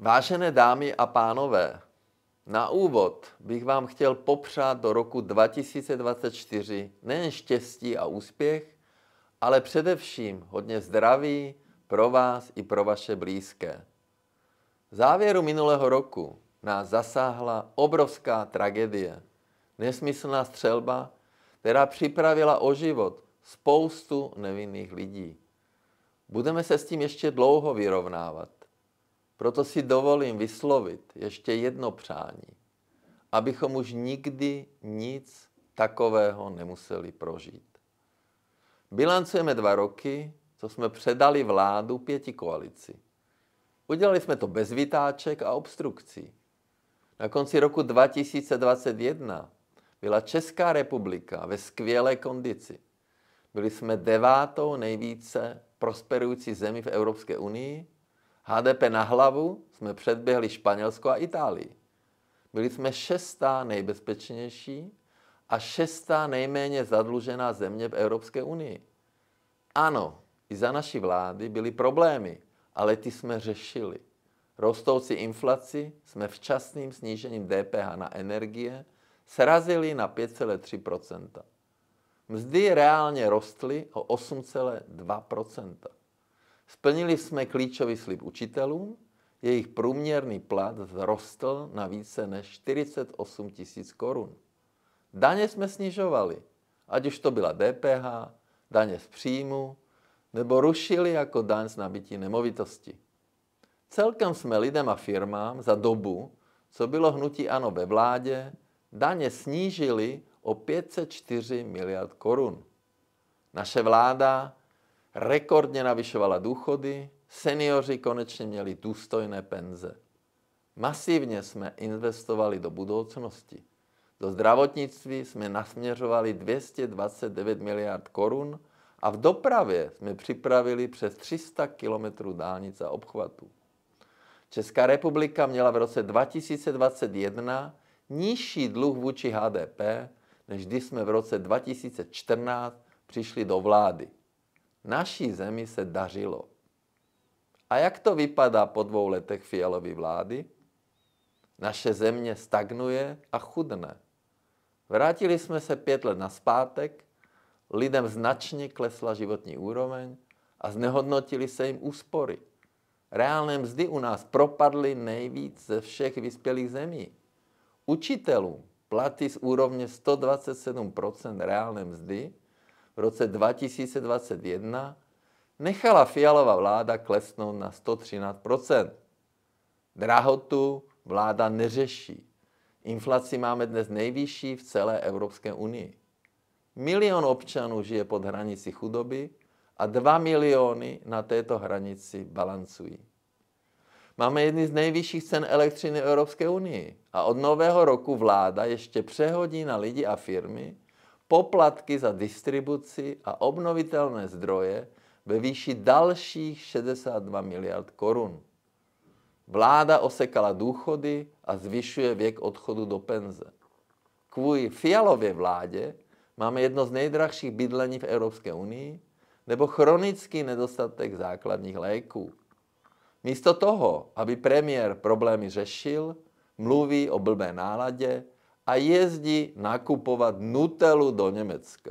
Vážené dámy a pánové, na úvod bych vám chtěl popřát do roku 2024 nejen štěstí a úspěch, ale především hodně zdraví pro vás i pro vaše blízké. V závěru minulého roku nás zasáhla obrovská tragédie, nesmyslná střelba, která připravila o život spoustu nevinných lidí. Budeme se s tím ještě dlouho vyrovnávat. Proto si dovolím vyslovit ještě jedno přání, abychom už nikdy nic takového nemuseli prožít. Bilancujeme dva roky, co jsme předali vládu pěti koalici. Udělali jsme to bez vytáček a obstrukcí. Na konci roku 2021 byla Česká republika ve skvělé kondici. Byli jsme devátou nejvíce prosperující zemi v Evropské unii HDP na hlavu jsme předběhli Španělsko a Itálii. Byli jsme šestá nejbezpečnější a šestá nejméně zadlužená země v Evropské unii. Ano, i za naší vlády byly problémy, ale ty jsme řešili. Rostoucí inflaci jsme včasným snížením DPH na energie srazili na 5,3 Mzdy reálně rostly o 8,2 Splnili jsme klíčový slib učitelům, jejich průměrný plat vzrostl na více než 48 tisíc korun. Daně jsme snižovali, ať už to byla DPH, daně z příjmu, nebo rušili jako daň z nabití nemovitosti. Celkem jsme lidem a firmám za dobu, co bylo hnutí ANO ve vládě, daně snížili o 504 miliard korun. Naše vláda rekordně navyšovala důchody, seniori konečně měli důstojné penze. Masivně jsme investovali do budoucnosti. Do zdravotnictví jsme nasměřovali 229 miliard korun a v dopravě jsme připravili přes 300 kilometrů dálnic a obchvatů. Česká republika měla v roce 2021 nižší dluh vůči HDP, než když jsme v roce 2014 přišli do vlády. Naší zemi se dařilo. A jak to vypadá po dvou letech fialové vlády? Naše země stagnuje a chudne. Vrátili jsme se pět let naspátek, lidem značně klesla životní úroveň a znehodnotili se jim úspory. Reálné mzdy u nás propadly nejvíc ze všech vyspělých zemí. Učitelům platy z úrovně 127 reálné mzdy v roce 2021 nechala fialová vláda klesnout na 113 Drahotu vláda neřeší. Inflaci máme dnes nejvyšší v celé Evropské unii. Milion občanů žije pod hranici chudoby a 2 miliony na této hranici balancují. Máme jedny z nejvyšších cen elektřiny v Evropské unii a od nového roku vláda ještě přehodí na lidi a firmy poplatky za distribuci a obnovitelné zdroje ve výši dalších 62 miliard korun. Vláda osekala důchody a zvyšuje věk odchodu do penze. Kvůli fialově vládě máme jedno z nejdrahších bydlení v Evropské unii nebo chronický nedostatek základních léků. Místo toho, aby premiér problémy řešil, mluví o blbé náladě, a jezdí nakupovat Nutelu do Německa.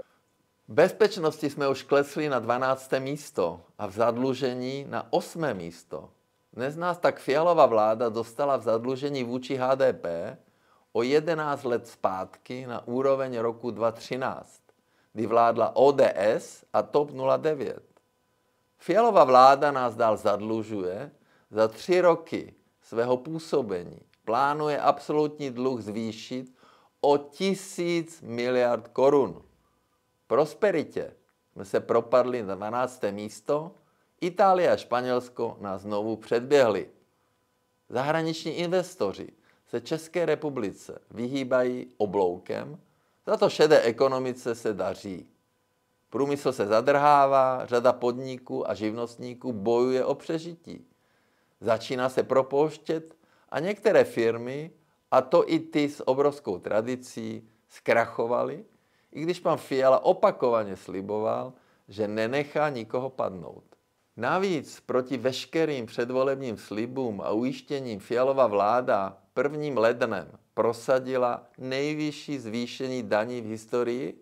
V bezpečnosti jsme už klesli na 12. místo a v zadlužení na 8. místo. Dnes nás tak fialová vláda dostala v zadlužení vůči HDP o 11 let zpátky na úroveň roku 2013, kdy vládla ODS a TOP 09. Fialová vláda nás dál zadlužuje za tři roky svého působení. Plánuje absolutní dluh zvýšit o tisíc miliard korun. Prosperitě jsme se propadli na 12. místo, Itálie a Španělsko nás znovu předběhly. Zahraniční investoři se České republice vyhýbají obloukem, za to šedé ekonomice se daří. Průmysl se zadrhává, řada podniků a živnostníků bojuje o přežití. Začíná se propouštět a některé firmy a to i ty s obrovskou tradicí zkrachovali, i když pan Fiala opakovaně sliboval, že nenechá nikoho padnout. Navíc proti veškerým předvolebním slibům a ujištěním Fialova vláda prvním lednem prosadila nejvyšší zvýšení daní v historii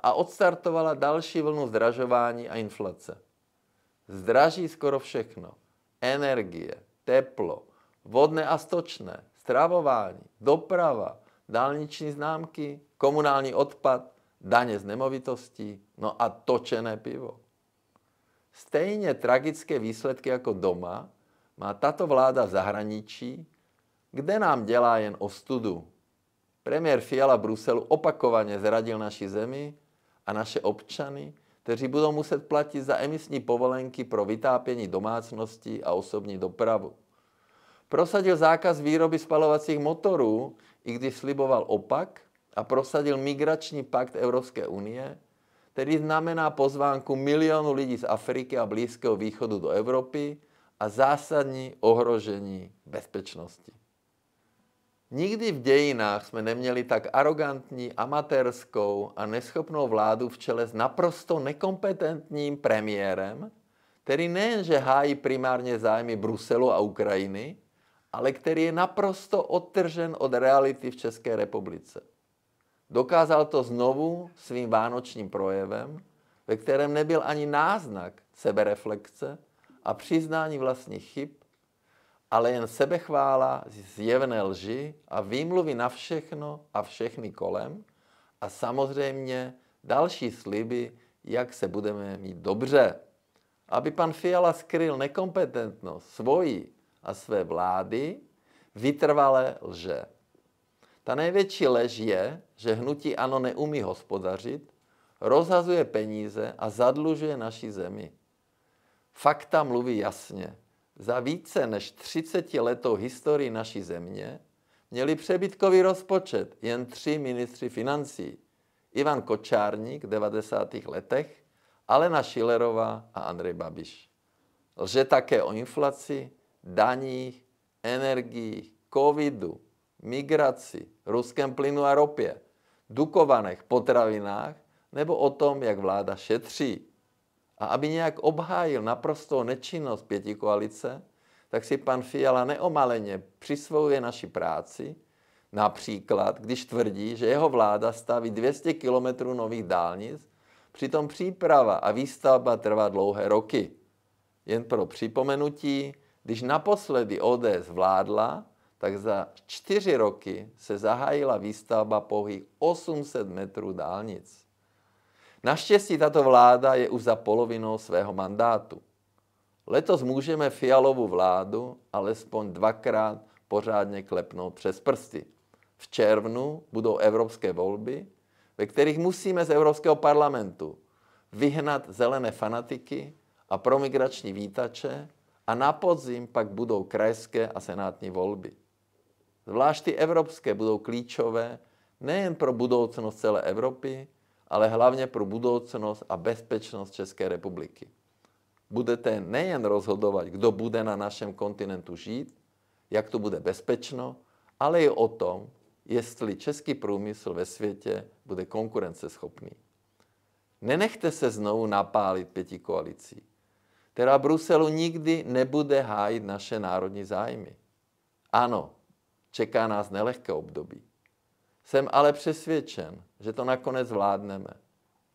a odstartovala další vlnu zdražování a inflace. Zdraží skoro všechno. Energie, teplo, vodné a stočné, stravování, doprava, dálniční známky, komunální odpad, daně z nemovitostí, no a točené pivo. Stejně tragické výsledky jako doma má tato vláda v zahraničí, kde nám dělá jen ostudu. Premiér Fiala Bruselu opakovaně zradil naši zemi a naše občany, kteří budou muset platit za emisní povolenky pro vytápění domácnosti a osobní dopravu. Prosadil zákaz výroby spalovacích motorů, i když sliboval opak, a prosadil migrační pakt Evropské unie, který znamená pozvánku milionu lidí z Afriky a Blízkého východu do Evropy a zásadní ohrožení bezpečnosti. Nikdy v dějinách jsme neměli tak arrogantní, amatérskou a neschopnou vládu v čele s naprosto nekompetentním premiérem, který nejenže hájí primárně zájmy Bruselu a Ukrajiny, ale který je naprosto odtržen od reality v České republice. Dokázal to znovu svým vánočním projevem, ve kterém nebyl ani náznak sebereflexe a přiznání vlastních chyb, ale jen sebechvála, zjevné lži a výmluvy na všechno a všechny kolem a samozřejmě další sliby, jak se budeme mít dobře. Aby pan Fiala skryl nekompetentnost svoji a své vlády vytrvale lže. Ta největší lež je, že hnutí ano neumí hospodařit, rozhazuje peníze a zadlužuje naši zemi. Fakta mluví jasně. Za více než 30 letou historii naší země měli přebytkový rozpočet jen tři ministři financí. Ivan Kočárník v 90. letech, Alena Šilerová a Andrej Babiš. Lže také o inflaci, daních, energiích, covidu, migraci, ruském plynu a ropě, dukovaných potravinách nebo o tom, jak vláda šetří. A aby nějak obhájil naprostou nečinnost pěti koalice, tak si pan Fiala neomaleně přisvojuje naši práci, například když tvrdí, že jeho vláda staví 200 kilometrů nových dálnic, přitom příprava a výstavba trvá dlouhé roky. Jen pro připomenutí, když naposledy ODS vládla, tak za čtyři roky se zahájila výstavba pouhých 800 metrů dálnic. Naštěstí tato vláda je už za polovinou svého mandátu. Letos můžeme fialovou vládu alespoň dvakrát pořádně klepnout přes prsty. V červnu budou evropské volby, ve kterých musíme z Evropského parlamentu vyhnat zelené fanatiky a promigrační vítače a na podzim pak budou krajské a senátní volby. Zvlášť ty evropské budou klíčové nejen pro budoucnost celé Evropy, ale hlavně pro budoucnost a bezpečnost České republiky. Budete nejen rozhodovat, kdo bude na našem kontinentu žít, jak to bude bezpečno, ale i o tom, jestli český průmysl ve světě bude konkurenceschopný. Nenechte se znovu napálit pěti koalicí která Bruselu nikdy nebude hájit naše národní zájmy. Ano, čeká nás nelehké období. Jsem ale přesvědčen, že to nakonec vládneme.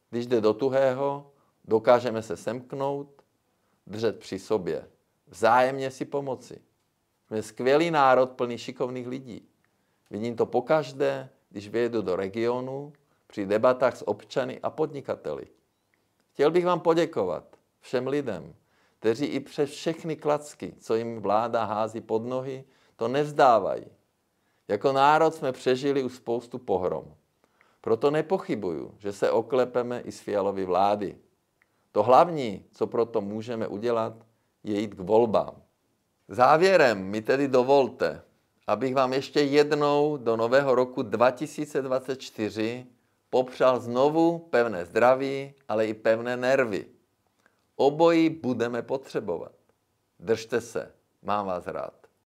Když jde do tuhého, dokážeme se semknout, držet při sobě, vzájemně si pomoci. Jsme skvělý národ plný šikovných lidí. Vidím to pokaždé, když vyjedu do regionu, při debatách s občany a podnikateli. Chtěl bych vám poděkovat všem lidem, kteří i přes všechny klacky, co jim vláda hází pod nohy, to nevzdávají. Jako národ jsme přežili už spoustu pohrom. Proto nepochybuju, že se oklepeme i z fialovy vlády. To hlavní, co proto můžeme udělat, je jít k volbám. Závěrem mi tedy dovolte, abych vám ještě jednou do nového roku 2024 popřál znovu pevné zdraví, ale i pevné nervy. Obojí budeme potřebovat. Držte se, mám vás rád.